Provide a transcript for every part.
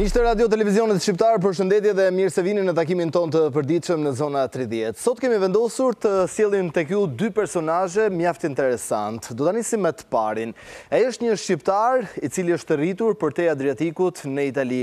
Mishtë të radio televizionet shqiptarë për shëndetje dhe mirë se vini në takimin ton të përdiqëm në zona 30. Sot kemi vendosur të sielin të kju dy personaje mjaft interesant. Do të njësi me të parin. E është një shqiptarë i cili është rritur për te Adriatikut në Itali.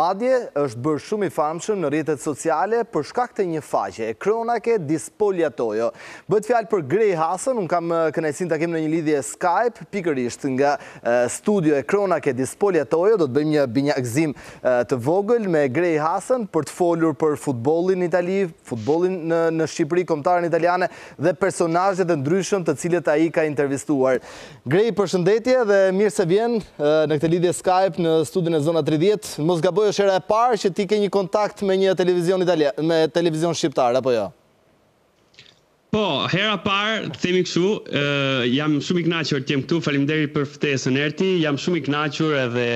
Madje është bërë shumë i famshëm në rritet sociale për shkak të një faqe, e kronake dispolja tojo. Bëtë fjalë për Grej Hasën, unë kam eh, kënajsin të kemë në një lidhje Skype, pikërisht nga eh, studio e kronake dispolja tojo, do të bëjmë një binjakzim të vogël me Grej Hasën për të folur për futbolin në Itali, futbolin në Shqipëri, komtarën italiane dhe personajet dhe ndryshëm të cilët a i ka intervistuar. Grej, përshëndetje dhe mirë se vjen në këtë lidhje Skype në studin e zona 30. Mos gaboj është era e parë që ti ke një kontakt me një televizion shqiptar, apo jo? Po, hera parë, themi këshu, jam shumë i knaqër të jem këtu, falimderi për ftesën erti, jam shumë i knaqër edhe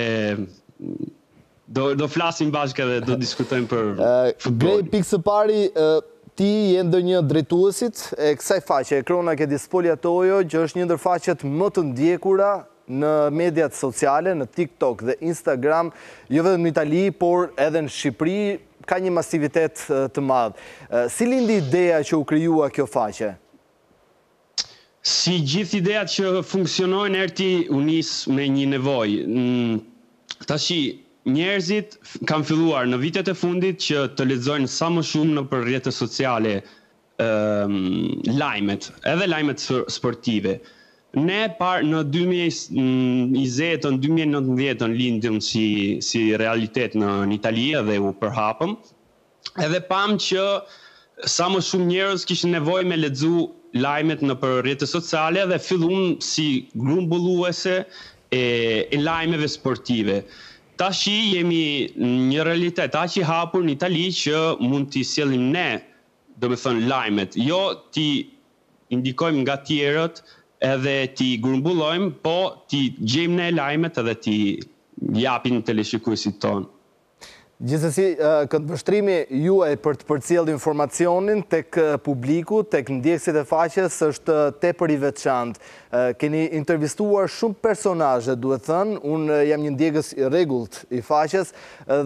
do do flasim bashkë edhe do diskutojmë për futbollin. Bëj pikë së pari uh, ti je ndonjë drejtuesit e kësaj faqe e Krona ke dispolja tojo që është një ndër faqet më të ndjekura në mediat sociale, në TikTok dhe Instagram, jo vetëm në Itali, por edhe në Shqipëri ka një masivitet të madh. Si lindi ideja që u krijua kjo faqe? Si gjithë ideat që funksionojnë erti unis me një nevojë. Mm, tashi, njerëzit kanë filluar në vitet e fundit që të lexojnë sa më shumë në për rrjetet sociale um, lajmet, edhe lajmet sportive. Ne par në 2020-ën, mm, 2019-ën lindëm si, si realitet në, në Itali dhe u përhapëm, edhe pam që sa më shumë njerëz kishin nevojë me lexu lajmet në për rrjetet sociale dhe filluam si grumbulluese e, e lajmeve sportive tashi jemi një realitet aq i hapur në Itali që mund t'i sjellim ne, do me thënë lajmet, jo ti indikojmë nga tjerët edhe ti grumbullojmë, po ti gjejmë ne lajmet edhe ti japim leshikusit tonë. Gjithësësi, këtë vështrimi juaj për të përcjel informacionin të kë publiku, të kë ndjekësit e faqes është te për i veçantë. Keni intervistuar shumë personajë, duhet thënë, unë jam një ndjekës regullt i faqes,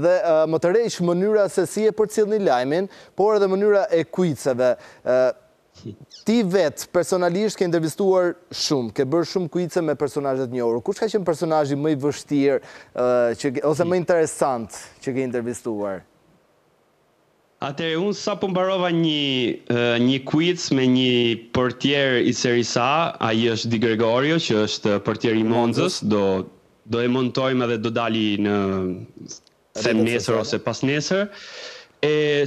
dhe më të rejshë mënyra se si e përcjel një lajmin, por edhe mënyra e kujtëseve. Ti vetë personalisht ke intervistuar shumë, ke bërë shumë kujtëse me personajet një orë. Kus ka qenë personajit mëj vështirë uh, ose mëj interesant që ke intervistuar? Atere, unë sa pëmbarova po një uh, kujtës me një përtjerë i serisa, a i është Di Gregorio, që është përtjerë i Monzës, do e montojmë edhe do dali në... Se mesër ose pas nesër.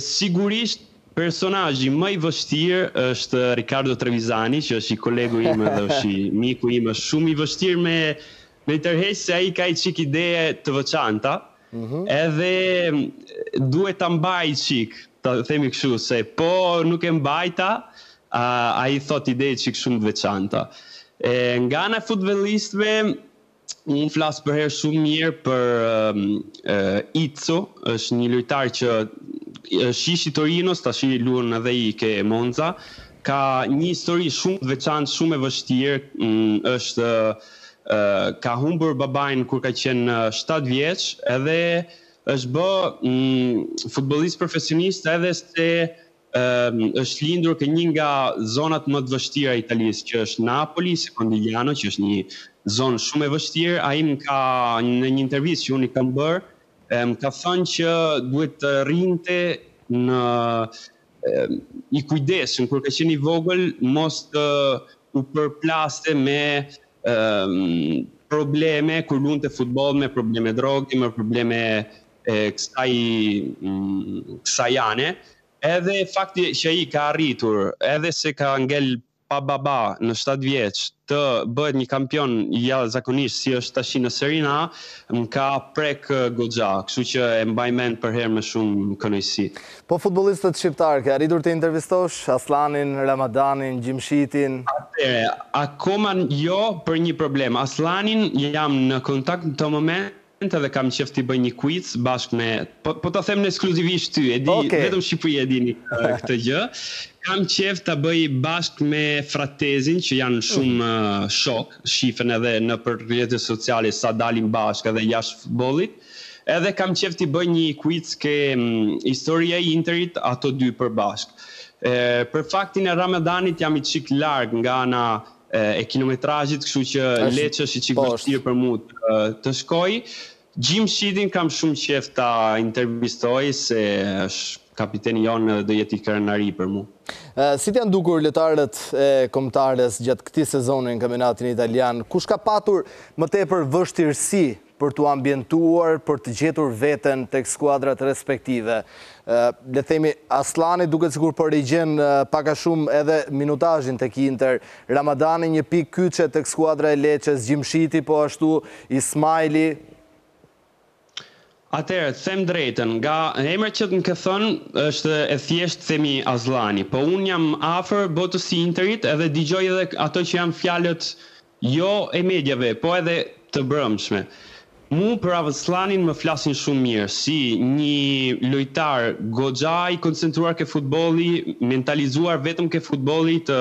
Sigurisht, Personazhi më i vështirë është Ricardo Trevisani, që është i kolegu im dhe është i miku im, është shumë i vështirë me me tërheqë se ai ka një çik ide të veçanta. Mm -hmm. Edhe duhet ta mbaj çik, ta themi kështu se po nuk e mbajta, ai thot ide çik shumë të veçanta. E nga ana futbollistëve Unë flasë për herë shumë mirë për um, uh, Itzo, është një lojtar që shishi Torinos, ta shi luën edhe i ke Monza, ka një histori shumë të veçantë, shumë e vështirë, mm, është ka humbur babain kur ka qenë 7 vjeç, edhe është bë mm, futbollist profesionist edhe se është lindur ke një nga zonat më të vështira Italisë, që është Napoli, Secondigliano, që është një zonë shumë e vështirë, a im ka në një intervjis që unë i kam bërë, em, ka thënë që duhet të rinte në i kujdesin kur ka qenë i vogël mos të u përplaste me em, probleme kur lunte futboll me probleme droge, me probleme e kësaj mm, kësajane, edhe fakti që ai ka arritur, edhe se ka ngel pa baba në 7 vjeç të bëhet një kampion i ja, zakonisht si është tashi në Serina, më ka prek goxha, kështu që e mbaj mend për herë më shumë kënaqësi. Po futbollistët shqiptarë që arritur të intervistosh Aslanin, Ramadanin, Gjimshitin. Atëre, akoma jo për një problem. Aslanin jam në kontakt në të moment, moment edhe kam qef ti bëj një quiz bashkë me po, po ta them në ekskluzivisht ty, e di okay. vetëm Shqipëria e dini këtë gjë. Kam qef ta bëj bashkë me fratezin që janë shumë mm. shok, shifën edhe në për rrjetet sociale sa dalin bashkë edhe jashtë futbollit. Edhe kam qef ti bëj një quiz ke historia e Interit ato dy për bashkë. E, për faktin e Ramadanit jam i çik larg nga ana e, kilometrazhit, kështu që Leçës i çik vështirë për mua të, të shkoj. Jim Shidin kam shumë qef ta intervistoj se është kapiteni jonë dhe do jetë i krenari për mua. Si si janë dukur lojtarët e kombëtarës gjatë këtij sezoni në kampionatin italian? Kush ka patur më tepër vështirësi për t'u ambientuar, për të gjetur veten tek skuadrat respektive? Ë le të themi Aslani duket sikur po rigjen pak a shumë edhe minutazhin tek Inter. Ramadani një pik kyçe tek skuadra e Lecce, Gjimshiti po ashtu Ismaili, Atëherë, them drejtën, nga emri që më ke thënë është e thjesht themi Azllani, po un jam afër botës së Interit edhe dëgjoj edhe ato që janë fjalët jo e mediave, po edhe të brëmshme. Mu për Azllanin më flasin shumë mirë, si një lojtar goxhaj, koncentruar ke futbolli, mentalizuar vetëm ke futbolli të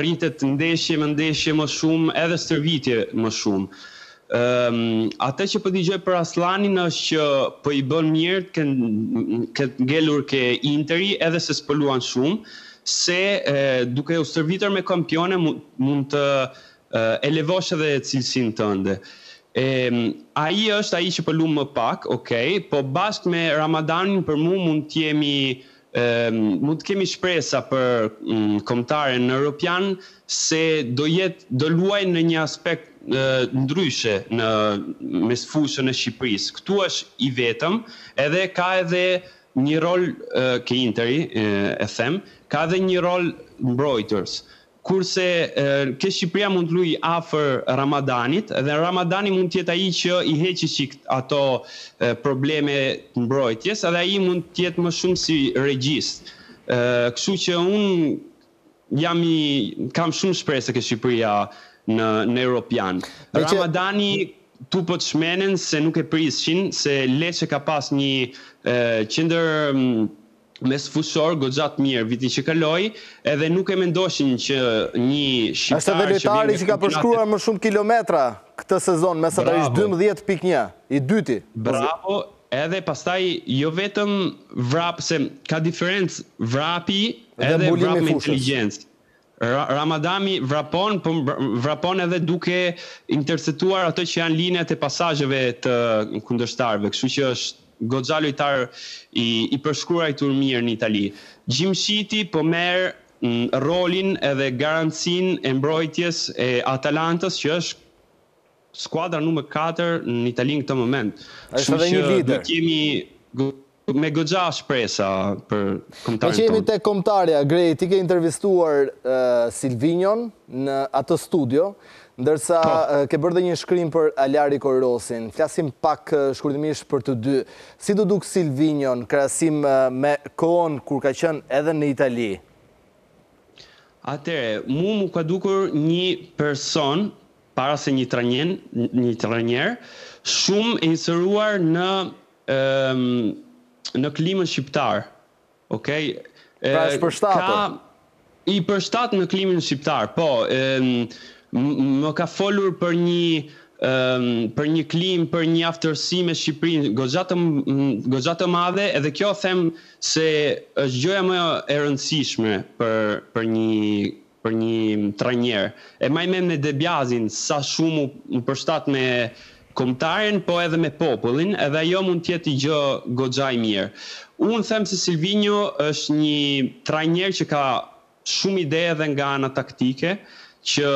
rritet ndeshje më ndeshje më shumë edhe stërvitje më shumë. Ehm, um, atë që po dëgjoj për Aslanin është që po i bën mirë të ket ngelur ke Interi edhe se spoluan shumë, se e, duke u stërvitur me kampione mund të elevosh edhe cilësinë tënde. Ehm, ai është ai që po lum më pak, okay, po bashkë me Ramadanin për mua mund të jemi ë mund të kemi shpresa për mm, kombëtaren në se do jetë do luaj në një aspekt e, ndryshe në mes fushën e Shqipërisë. Ktu është i vetëm, edhe ka edhe një rol e, ke Interi e, e them, ka edhe një rol mbrojtës kurse ke Shqipëria mund të luajë afër Ramadanit dhe Ramadani mund të jetë ai që i heqë çik ato probleme të mbrojtjes, edhe ai mund të jetë më shumë si regjist. Ëh, kështu që un jam i kam shumë shpresë se ke Shqipëria në në European. Që... Ramadani tu po të shmenen se nuk e prishin se Lecce ka pas një qendër mes fushor goxhat mirë vitin që kaloi, edhe nuk e mendoshin që një shqiptar është veletari që, që ka përshkruar më shumë kilometra këtë sezon mes sa ishte 12.1 i dyti. Bravo. Edhe pastaj jo vetëm vrap se ka diferenc vrapi edhe vrap me inteligjencë. Ramadami vrapon, po vrapon edhe duke interceptuar ato që janë linjat e pasazheve të kundërshtarëve, kështu që është goxha lojtar i i përshkruar mirë në Itali. Jim City po merr mm, rolin edhe garancinë e mbrojtjes e Atalantës që është skuadra numër 4 në Itali në këtë moment. Është edhe një lider. Ne kemi me goxha shpresa për kombëtarin. Ne kemi te kombëtarja Grey, ti ke intervistuar uh, eh, Silvinion në atë studio Ndërsa, po. ke bërë dhe një shkrim për Alari Korrosin, flasim pak shkurtimisht për të dy. Si do dukë Silvinion, krasim me kohën, kur ka qënë edhe në Itali? Atere, mu mu ka dukur një person, para se një tranjen, një tranjer, shumë e nësëruar në në klimën shqiptar. Ok? Pra e përshtatë? I përshtatë në klimën shqiptar, po, në më ka folur për një um, për një klim, për një aftërsi me Shqipërinë, goxha të të madhe, edhe kjo them se është gjëja më e rëndësishme për për një për një trajner. E maj me me Debiazin sa shumë më përshtat me komtarën, po edhe me popullin, edhe ajo mund të jetë gjë gogjaj e mirë. Unë them se Silvinjo është një trajner që ka shumë ide edhe nga ana taktike, që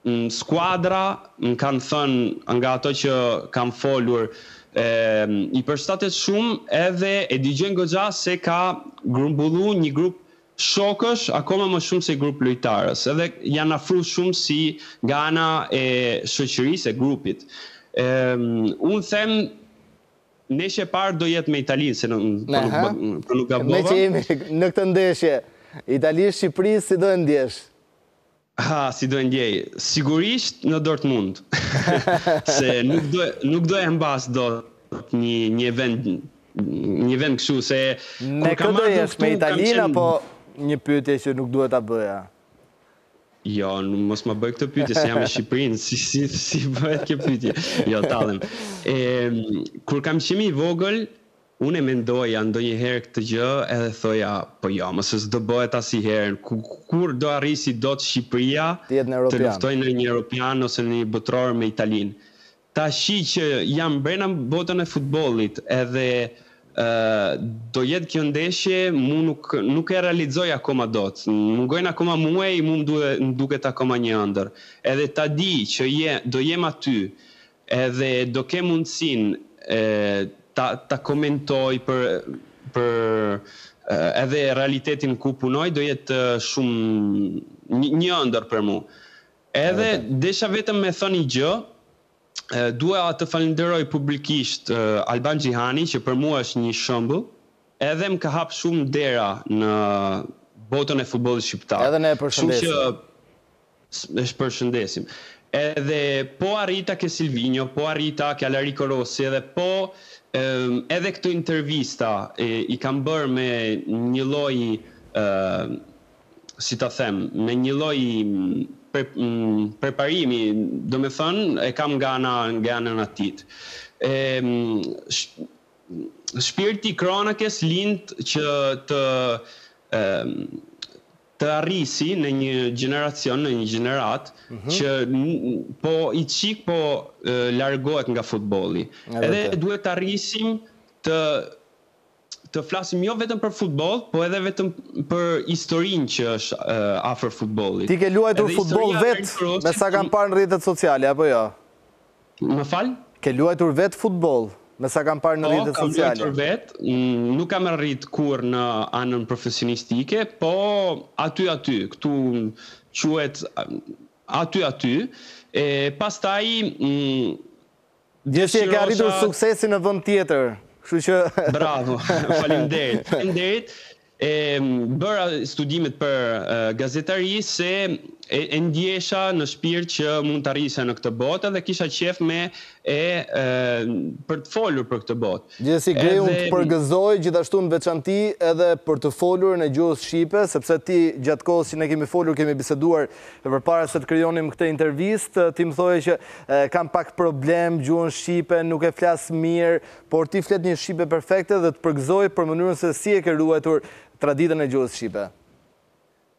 në mm, skuadra më mm, kanë thënë nga ato që kam folur e, mm, i përstatet shumë edhe e di gjenë se ka grumbullu një grup shokësh akoma më shumë se grup lojtarës edhe janë afru shumë si gana e shëqëris e grupit e, unë themë Në parë do jetë me Italinë, se nuk po po po nuk gabova. Me çfarë në këtë ndeshje? Italia-Shqipëri si do e ndjesh? Ha, si do ndjej? Sigurisht në Dortmund. Se nuk do nuk do e mbas dot një një vend një vend kështu se ne kam do me Italinë apo një pyetje që nuk duhet ta bëja. Jo, mos më bëj këtë pyetje se jam në Shqipëri, si si si bëhet kjo pyetje? Jo, tallem. Ehm, kur kam qenë i vogël, unë e mendoja ndonjëherë këtë gjë edhe thoja po jo mos do bëhet asnjëherë herën, kur do arrisi dot Shqipëria të luftoj në një european ose në një botror me Italin ta shi që jam brenda botën e futbollit edhe ë uh, do jetë kjo ndeshje mu nuk nuk e realizoj akoma dot mungojnë akoma muaj mu më duhet duket akoma një ëndër edhe ta di që je do jem aty edhe do ke mundsinë uh, ta ta komentoj për për edhe realitetin ku punoj do jetë shumë një ëndër për mua. Edhe okay. desha vetëm me thënë një gjë, dua të falenderoj publikisht Alban Gjihani, që për mua është një shëmbë, edhe më ka hapë shumë dera në botën e futbolë shqiptarë. Edhe ne e përshëndesim. Shumë që është përshëndesim. Edhe po arrita ke Silvino, po arrita ke Alari Korosi, edhe po um, edhe këtu intervista e, i kam bërë me një loj uh, si të them me një loj për m, preparimi do me thënë e kam nga nga nga ana e, um, sh, shpirti kronakes lind që të um, të arrisi në një generacion, në një gjenerat, mhm. që po i qik po e, largohet nga futboli. Edhe, edhe duhet të arrisim të të flasim jo vetëm për futboll, po edhe vetëm për historinë që është uh, afër futbollit. Ti ke luajtur futboll vet me sa kam parë në rrjetet sociale apo jo? Më fal? Ke luajtur vet futboll? me sa kam parë në po, rritët sociali. Mm, nuk kam rritë kur në anën profesionistike, po aty aty, këtu quet aty aty, e pas taj... Gjështë mm, e ka rritur suksesi në vënd tjetër. Bravo, falim dhejtë. Falim dhejtë, bëra studimet për gazetari se e, e ndjesha në shpirt që mund të arrisja në këtë botë dhe kisha qef me e, e për të folur për këtë botë. Gjithësi greu të përgëzoj gjithashtu në veçanti edhe për të folur në gjuhën Shqipe, sepse ti gjatë kohës që ne kemi folur, kemi biseduar për para se të krijonim këtë intervistë, ti më thoje që e, kam pak problem gjuhën Shqipe, nuk e flasë mirë, por ti flet një Shqipe perfekte dhe të përgëzoj për mënyrën se si e ke ruajtur traditën e gjuhës Shqipe.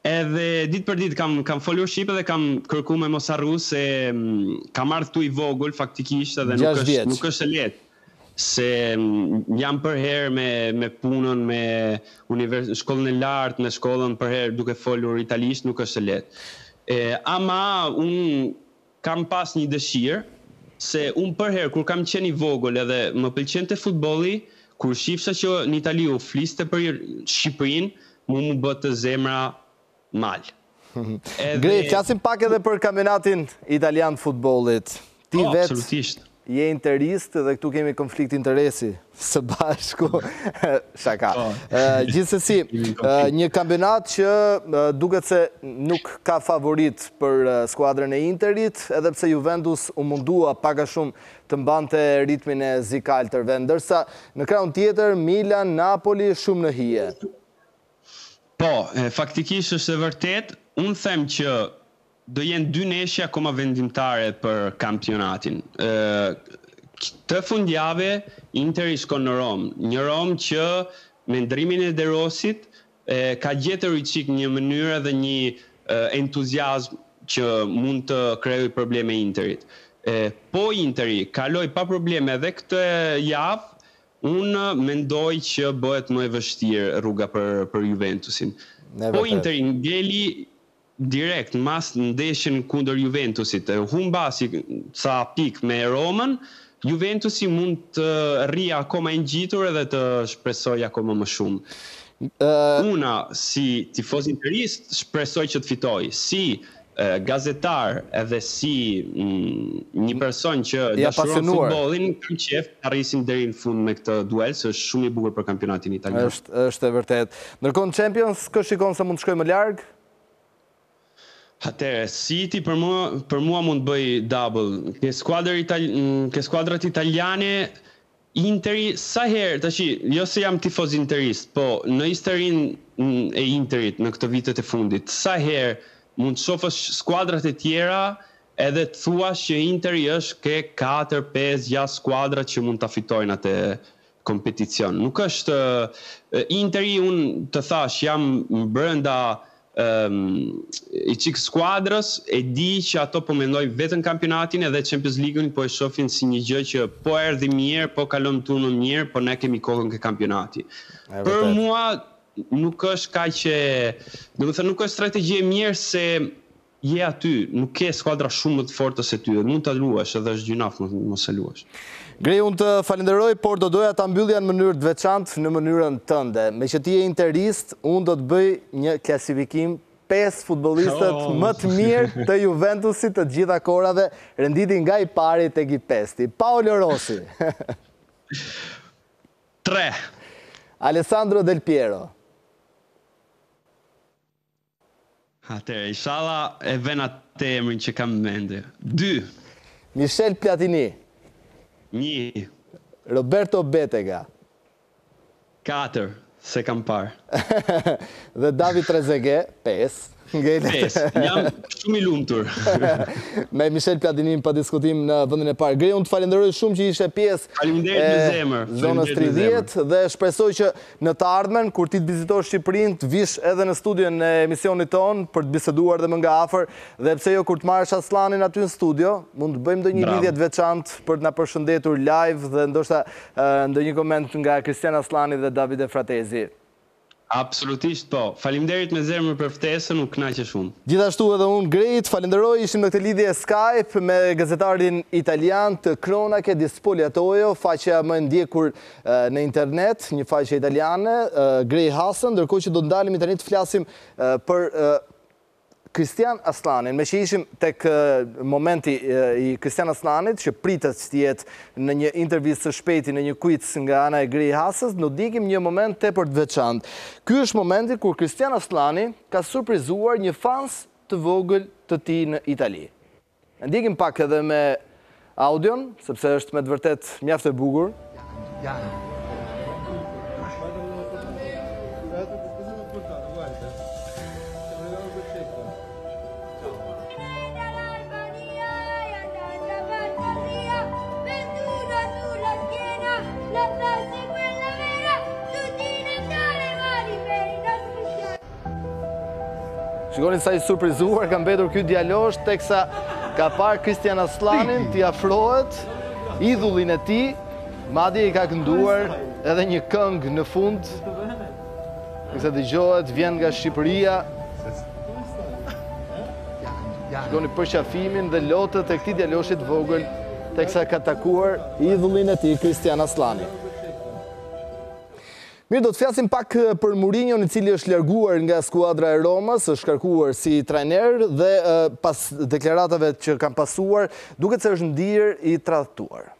Edhe ditë për ditë kam kam folur shqip dhe kam kërku me mos harru se mm, kam ardhur këtu i vogël faktikisht edhe nuk është vjet. nuk është e lehtë se mm, jam për herë me me punën me univers shkollën e lartë, me shkollën për herë duke folur italisht nuk është e lehtë. E ama un kam pas një dëshirë se un për herë kur kam qenë i vogël edhe më pëlqente futbolli, kur shifsha që në Itali u fliste për Shqipërinë, më më bë të zemra mal. Grej, qasim pak edhe për kamenatin italian të futbolit. Ti oh, vetë je interist dhe këtu kemi konflikt interesi së bashku. Shaka. Gjithës po. e si, një kambinat që duke se nuk ka favorit për skuadrën e Interit, edhe pse Juventus u mundua paka shumë të mbante ritmin e zikaltërve, ndërsa në kraun tjetër, Milan, Napoli, shumë në hije. Po, e, faktikisht është e vërtet, unë them që do jenë dy neshja koma vendimtare për kampionatin. E, të fundjave, Inter i shkonë në Romë. Një Romë që me ndrimin e derosit, e, ka gjetë rëjqik një mënyrë dhe një e, entuziasm që mund të kreuj probleme Interit. E, po Interi, kaloj pa probleme dhe këtë javë, un mendoj që bëhet më e vështirë rruga për për Juventusin. Po Interi ngeli direkt mas ndeshjen kundër Juventusit. E humbasi sa pik me Romën, Juventusi mund të rri akoma i ngjitur edhe të shpresoj akoma më shumë. Ëh uh... una si tifoz interist shpresoj që të fitojë. Si gazetar edhe si mm, një person që ja, dashuron futbollin kanë qef të arrisim deri në fund me këtë duel se është shumë i bukur për kampionatin italian. Është është e vërtet. Ndërkohë në Champions kë shikon sa mund të shkojë më larg. Hatë City për mua për mua mund të bëj double. Ke skuadër italiane, mm, ke skuadrat italiane Interi sa herë tash, jo se jam tifoz interist, po në historinë mm, e Interit në këtë vitet e fundit, sa herë mund të shofësh skuadrat e tjera edhe të thua që Interi është ke 4, 5, 6 skuadrat që mund të fitojnë atë kompeticion. Nuk është Interi, unë të thash, jam brenda um, i qikë skuadrës, e di që ato po mendoj vetën kampionatin edhe Champions League-un po e shofin si një gjë që po erdi mirë, po kalon të unë mirë, po ne kemi kohën ke kampionati. për mua, nuk është kaq që, do të thënë nuk është strategji e mirë se je aty, nuk ke skuadra shumë më të fortë se ty, mund ta luash edhe është gjinaf mos mos e luash. Grej unë të falenderoj, por do doja të ambyllja në mënyrë të veçantë në mënyrën tënde. Me që ti e interist, unë do të bëj një klasifikim 5 futbolistët oh, më të mirë të Juventusit të gjitha korave, rënditi nga i pari të gjitë pesti. Paolo Rossi. 3. Alessandro Del Piero. Atëre, i shala e vena të emrin që kam mende. Dy. Michel Platini. Një. Roberto Betega. Katër, se kam parë. Dhe David Trezeghe, pesë. Ngele. Jam shumë i lumtur. me Michel Platinim pa diskutim në vendin e parë. Greu, unë të falenderoj shumë që ishe pjesë. Faleminderit me zemër. Zonës 30 dhe shpresoj që në të ardhmen kur ti të vizitosh Shqipërinë, të vish edhe në studion e emisionit ton për të biseduar dhe më nga afër dhe pse jo kur të marrësh Aslanin aty në studio, mund të bëjmë ndonjë lidhje të veçantë për të na përshëndetur live dhe ndoshta ndonjë koment nga Kristian Aslani dhe Davide Fratezi. Absolutisht po. Faleminderit me zemër për ftesën, u kënaqë shumë. Gjithashtu edhe unë Grejt, falenderoj, ishim në këtë lidhje Skype me gazetarin italian të Cronache di Spoliatojo, faqja më ndjekur në internet, një faqe italiane, Grej Hasan, ndërkohë që do të ndalemi tani të flasim për Kristian Aslanin, me që ishim të kë momenti i Kristian Aslanit, që pritës që tjetë në një intervjës të shpeti, në një kujtës nga Ana e Gri Hasës, në dikim një moment të për të veçantë. Ky është momenti kur Kristian Aslanin ka surprizuar një fans të vogël të ti në Italië. Në dikim pak edhe me audion, sepse është me të vërtet mjaftë e bugur. Shikoni sa i surprizuar, ka mbetur këtë djallosh, teksa ka par Kristian Aslanin t'i afrohet idhullin e ti, madje i ka kënduar edhe një këngë në fund, këse dhe gjohet, vjen nga Shqipëria, gjëgonin për shafimin dhe lotët e këti djalloshit vogël, teksa ka takuar idhullin e ti, Kristian Aslanin. Mirë do të fjasim pak për Mourinho në cili është lerguar nga skuadra e Romës, është shkarkuar si trener dhe pas deklaratave që kam pasuar, duke të se është ndirë i tratuar.